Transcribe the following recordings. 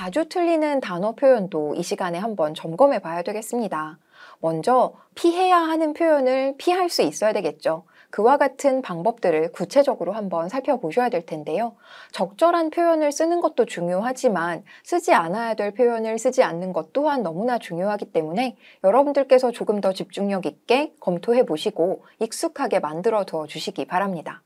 자주 틀리는 단어 표현도 이 시간에 한번 점검해 봐야 되겠습니다. 먼저 피해야 하는 표현을 피할 수 있어야 되겠죠. 그와 같은 방법들을 구체적으로 한번 살펴보셔야 될 텐데요. 적절한 표현을 쓰는 것도 중요하지만 쓰지 않아야 될 표현을 쓰지 않는 것 또한 너무나 중요하기 때문에 여러분들께서 조금 더 집중력 있게 검토해 보시고 익숙하게 만들어 두어 주시기 바랍니다.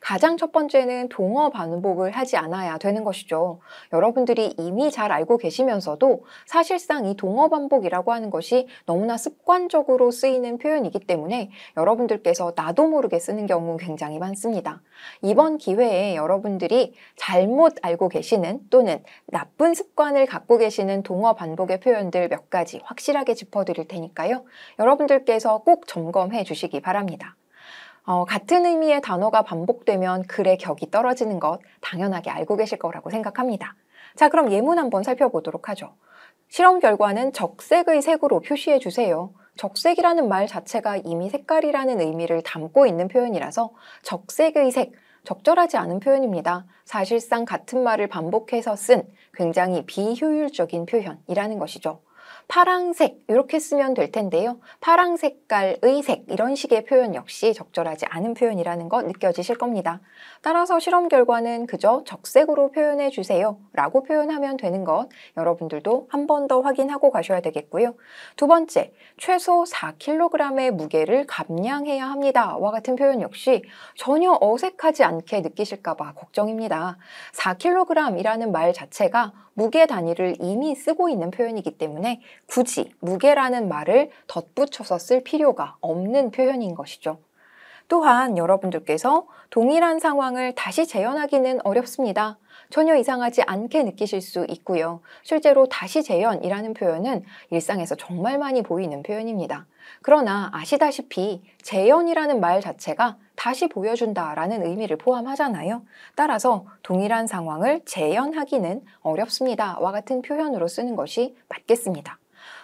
가장 첫 번째는 동어 반복을 하지 않아야 되는 것이죠. 여러분들이 이미 잘 알고 계시면서도 사실상 이 동어 반복이라고 하는 것이 너무나 습관적으로 쓰이는 표현이기 때문에 여러분들께서 나도 모르게 쓰는 경우 굉장히 많습니다. 이번 기회에 여러분들이 잘못 알고 계시는 또는 나쁜 습관을 갖고 계시는 동어 반복의 표현들 몇 가지 확실하게 짚어드릴 테니까요. 여러분들께서 꼭 점검해 주시기 바랍니다. 어, 같은 의미의 단어가 반복되면 글의 격이 떨어지는 것 당연하게 알고 계실 거라고 생각합니다. 자, 그럼 예문 한번 살펴보도록 하죠. 실험 결과는 적색의 색으로 표시해 주세요. 적색이라는 말 자체가 이미 색깔이라는 의미를 담고 있는 표현이라서 적색의 색, 적절하지 않은 표현입니다. 사실상 같은 말을 반복해서 쓴 굉장히 비효율적인 표현이라는 것이죠. 파랑색 이렇게 쓰면 될 텐데요. 파랑 색깔의 색 이런 식의 표현 역시 적절하지 않은 표현이라는 것 느껴지실 겁니다. 따라서 실험 결과는 그저 적색으로 표현해 주세요 라고 표현하면 되는 것 여러분들도 한 번 더 확인하고 가셔야 되겠고요. 두 번째, 최소 4kg의 무게를 감량해야 합니다 와 같은 표현 역시 전혀 어색하지 않게 느끼실까봐 걱정입니다. 4kg이라는 말 자체가 무게 단위를 이미 쓰고 있는 표현이기 때문에 굳이 무게라는 말을 덧붙여서 쓸 필요가 없는 표현인 것이죠. 또한 여러분들께서 동일한 상황을 다시 재현하기는 어렵습니다. 전혀 이상하지 않게 느끼실 수 있고요. 실제로 다시 재현이라는 표현은 일상에서 정말 많이 보이는 표현입니다. 그러나 아시다시피 재현이라는 말 자체가 다시 보여준다라는 의미를 포함하잖아요. 따라서 동일한 상황을 재현하기는 어렵습니다와 같은 표현으로 쓰는 것이 맞겠습니다.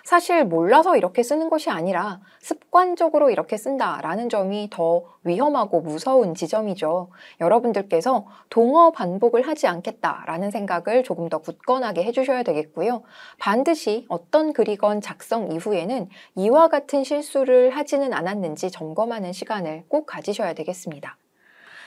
사실 몰라서 이렇게 쓰는 것이 아니라 습관적으로 이렇게 쓴다라는 점이 더 위험하고 무서운 지점이죠. 여러분들께서 동어 반복을 하지 않겠다라는 생각을 조금 더 굳건하게 해주셔야 되겠고요. 반드시 어떤 글이건 작성 이후에는 이와 같은 실수를 하지는 않았는지 점검하는 시간을 꼭 가지셔야 되겠습니다.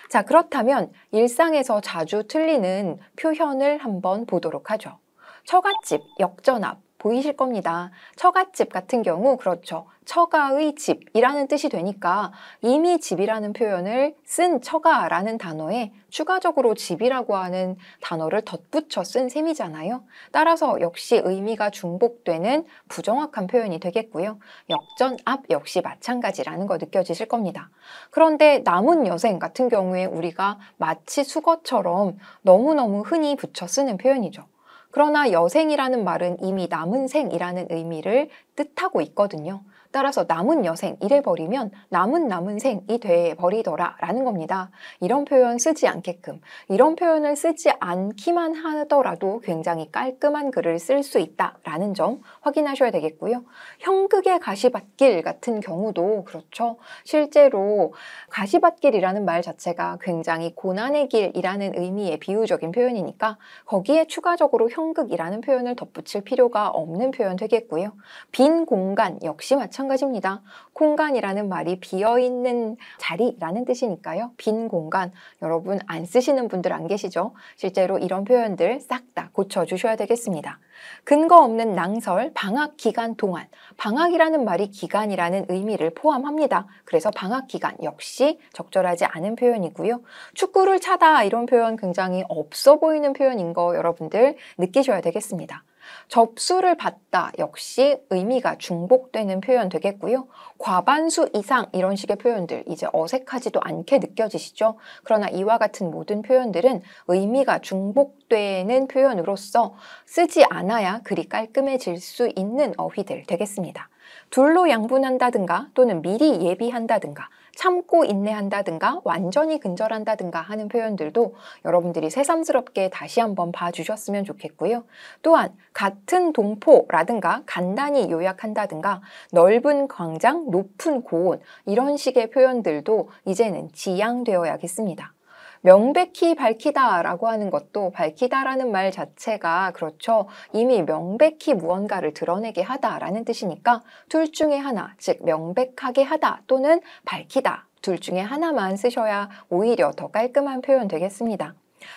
자, 그렇다면 일상에서 자주 틀리는 표현을 한번 보도록 하죠. 처갓집, 역전압, 보이실 겁니다. 처갓집 같은 경우 그렇죠. 처가의 집이라는 뜻이 되니까 이미 집이라는 표현을 쓴 처가라는 단어에 추가적으로 집이라고 하는 단어를 덧붙여 쓴 셈이잖아요. 따라서 역시 의미가 중복되는 부정확한 표현이 되겠고요. 역전 앞 역시 마찬가지라는 거 느껴지실 겁니다. 그런데 남은 여생 같은 경우에 우리가 마치 수거처럼 너무너무 흔히 붙여 쓰는 표현이죠. 그러나 여생이라는 말은 이미 남은 생이라는 의미를 뜻하고 있거든요. 따라서 남은 여생 이래버리면 남은 남은 생이 돼버리더라 라는 겁니다. 이런 표현 쓰지 않게끔 이런 표현을 쓰지 않기만 하더라도 굉장히 깔끔한 글을 쓸 수 있다 라는 점 확인하셔야 되겠고요. 형극의 가시밭길 같은 경우도 그렇죠. 실제로 가시밭길이라는 말 자체가 굉장히 고난의 길이라는 의미의 비유적인 표현이니까 거기에 추가적으로 형극이라는 표현을 덧붙일 필요가 없는 표현 되겠고요. 빈 공간 역시 마찬가지입니다. 마찬가지입니다. 공간이라는 말이 비어있는 자리라는 뜻이니까요. 빈 공간, 여러분 안 쓰시는 분들 안 계시죠? 실제로 이런 표현들 싹 다 고쳐주셔야 되겠습니다. 근거 없는 낭설, 방학 기간 동안. 방학이라는 말이 기간이라는 의미를 포함합니다. 그래서 방학 기간 역시 적절하지 않은 표현이고요. 축구를 차다 이런 표현 굉장히 없어 보이는 표현인 거 여러분들 느끼셔야 되겠습니다. 접수를 받다 역시 의미가 중복되는 표현 되겠고요. 과반수 이상 이런 식의 표현들 이제 어색하지도 않게 느껴지시죠? 그러나 이와 같은 모든 표현들은 의미가 중복되는 표현으로서 쓰지 않아야 그리 깔끔해질 수 있는 어휘들 되겠습니다. 둘로 양분한다든가 또는 미리 예비한다든가 참고 인내한다든가 완전히 근절한다든가 하는 표현들도 여러분들이 새삼스럽게 다시 한번 봐주셨으면 좋겠고요. 또한 같은 동포라든가 간단히 요약한다든가 넓은 광장, 높은 고온 이런 식의 표현들도 이제는 지양되어야겠습니다. 명백히 밝히다라고 하는 것도 밝히다라는 말 자체가 그렇죠. 이미 명백히 무언가를 드러내게 하다라는 뜻이니까 둘 중에 하나, 즉 명백하게 하다 또는 밝히다 둘 중에 하나만 쓰셔야 오히려 더 깔끔한 표현 되겠습니다.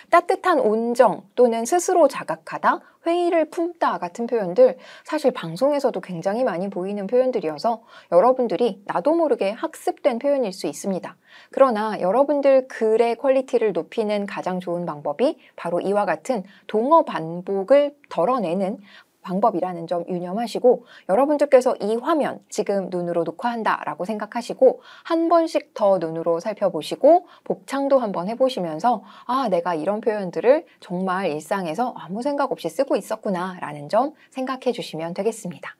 따뜻한 온정 또는 스스로 자각하다, 회의를 품다 같은 표현들 사실 방송에서도 굉장히 많이 보이는 표현들이어서 여러분들이 나도 모르게 학습된 표현일 수 있습니다. 그러나 여러분들 글의 퀄리티를 높이는 가장 좋은 방법이 바로 이와 같은 동어 반복을 덜어내는 방법이라는 점 유념하시고 여러분들께서 이 화면 지금 눈으로 녹화한다라고 생각하시고 한 번씩 더 눈으로 살펴보시고 복창도 한번 해보시면서 아 내가 이런 표현들을 정말 일상에서 아무 생각 없이 쓰고 있었구나라는 점 생각해 주시면 되겠습니다.